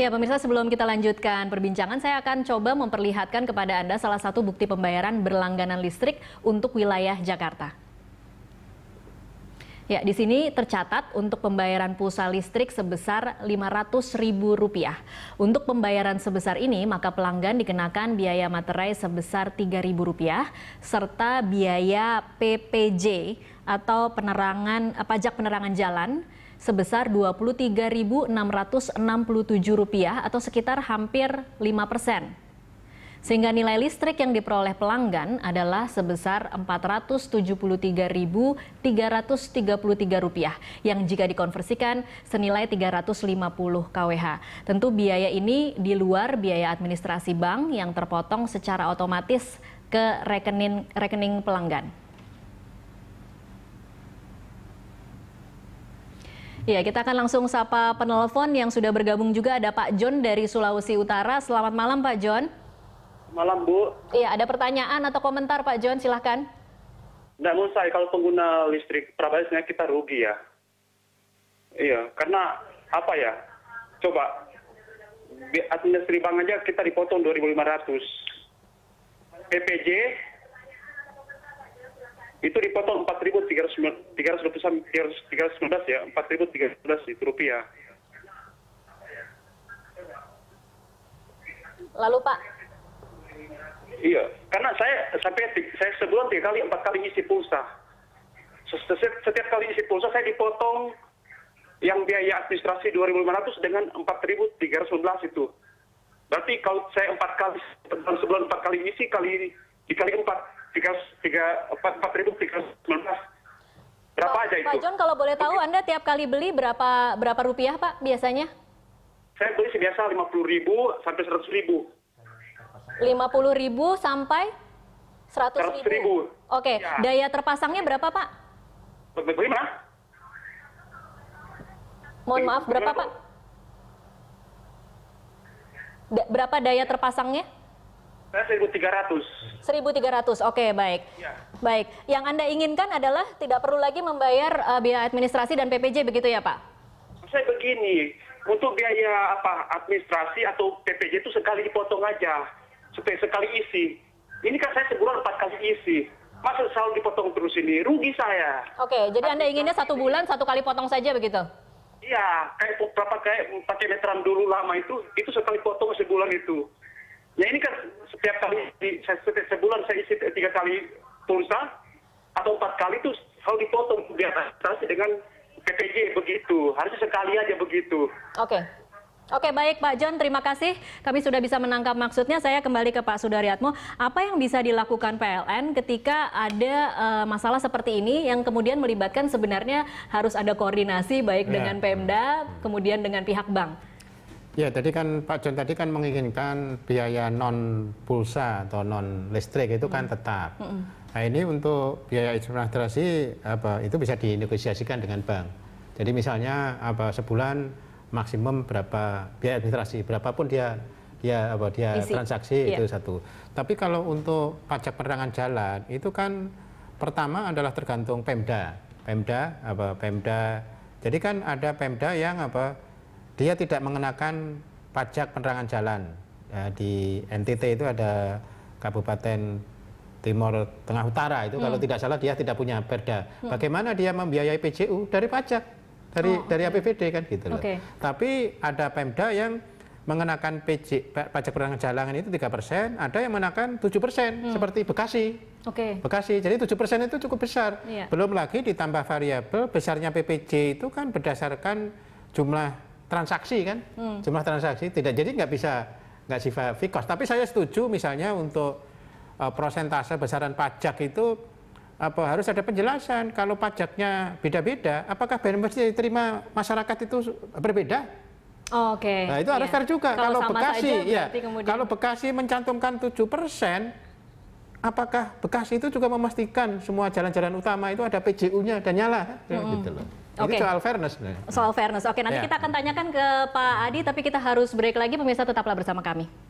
Ya pemirsa sebelum kita lanjutkan perbincangan saya akan coba memperlihatkan kepada Anda salah satu bukti pembayaran berlangganan listrik untuk wilayah Jakarta. Ya, di sini tercatat untuk pembayaran pulsa listrik sebesar Rp500.000. Untuk pembayaran sebesar ini, maka pelanggan dikenakan biaya materai sebesar Rp3.000 serta biaya PPJ atau penerangan eh, pajak penerangan jalan sebesar Rp23.667 atau sekitar hampir 5 persen. Sehingga nilai listrik yang diperoleh pelanggan adalah sebesar Rp473.333 yang jika dikonversikan senilai 350 kWh. Tentu biaya ini di luar biaya administrasi bank yang terpotong secara otomatis ke rekening rekening pelanggan. Ya, kita akan langsung sapa penelpon yang sudah bergabung juga ada Pak John dari Sulawesi Utara. Selamat malam Pak John. Malam Bu. Iya, ada pertanyaan atau komentar Pak John, silahkan. Tidak menurut saya kalau pengguna listrik prabayarnya kita rugi ya. Iya, karena apa ya? Coba administrasi bank aja kita dipotong 2.500. PPJ itu dipotong empat ribu tiga ratus tiga ratus tiga ratus belas ya empat ribu tiga ratus belas itu rupiah lalu pak iya karena saya sampai saya sebulan tiga kali empat kali isi pulsa setiap, kali isi pulsa saya dipotong yang biaya administrasi dua ribu lima ratus dengan empat ribu tiga ratus belas itu. Berarti kalau saya empat kali sebulan empat kali isi kali dikali empat Berapa aja itu? pak john kalau boleh tahu anda tiap kali beli berapa berapa rupiah pak biasanya saya beli biasa lima puluh ribu sampai seratus ribu sampai seratus ribu. oke ya. daya terpasangnya berapa pak beli mohon maaf berapa pak berapa daya terpasangnya saya 1.300. 1.300, oke okay, baik. Ya. Baik, yang Anda inginkan adalah tidak perlu lagi membayar uh, biaya administrasi dan PPJ begitu ya Pak? Saya begini, untuk biaya apa administrasi atau PPJ itu sekali dipotong aja, supaya sekali isi. Ini kan saya sebulan empat kali isi. Masa selalu dipotong terus ini, rugi saya. Oke, okay, jadi Anda inginnya satu bulan satu kali potong saja begitu? Iya, kayak berapa kayak pakai meteran dulu lama itu, itu sekali potong sebulan itu ya ini kan setiap kali setiap sebulan saya isi tiga kali pulsa atau empat kali itu selalu dipotong di atas dengan PPG begitu harusnya sekali aja begitu oke okay. Oke baik Pak John, terima kasih. Kami sudah bisa menangkap maksudnya. Saya kembali ke Pak Sudaryatmo. Apa yang bisa dilakukan PLN ketika ada uh, masalah seperti ini yang kemudian melibatkan sebenarnya harus ada koordinasi baik ya. dengan Pemda, kemudian dengan pihak bank. Ya, tadi kan Pak John tadi kan menginginkan biaya non pulsa atau non listrik itu kan hmm. tetap. Hmm. Nah, ini untuk biaya administrasi apa itu bisa dinegosiasikan dengan bank. Jadi misalnya apa sebulan maksimum berapa biaya administrasi berapapun dia dia apa dia Isi. transaksi yeah. itu satu. Tapi kalau untuk pajak penerangan jalan itu kan pertama adalah tergantung Pemda. Pemda apa Pemda. Jadi kan ada Pemda yang apa dia tidak mengenakan pajak penerangan jalan. Ya, di NTT itu ada Kabupaten Timur Tengah Utara itu hmm. kalau tidak salah dia tidak punya perda. Hmm. Bagaimana dia membiayai PJU dari pajak, dari oh, okay. APBD kan gitu loh. Okay. Tapi ada Pemda yang mengenakan PJ, pajak penerangan jalan itu tiga persen, ada yang mengenakan tujuh persen hmm. seperti Bekasi. Oke. Okay. Bekasi. Jadi tujuh persen itu cukup besar. Yeah. Belum lagi ditambah variabel besarnya PPJ itu kan berdasarkan jumlah transaksi kan, hmm. jumlah transaksi tidak jadi nggak bisa nggak sifat fikos. Tapi saya setuju misalnya untuk uh, prosentase besaran pajak itu apa harus ada penjelasan kalau pajaknya beda-beda, apakah benefit yang diterima masyarakat itu berbeda? Oh, Oke. Okay. Nah itu harus yeah. juga. Kalau, kalau Bekasi, ya, kemudian... kalau Bekasi mencantumkan tujuh persen, apakah Bekasi itu juga memastikan semua jalan-jalan utama itu ada PJU-nya dan nyala? -hmm. Gitu loh. Oke. Okay. soal fairness nih. Soal fairness. Oke, okay, nanti yeah. kita akan tanyakan ke Pak Adi, tapi kita harus break lagi. Pemirsa tetaplah bersama kami.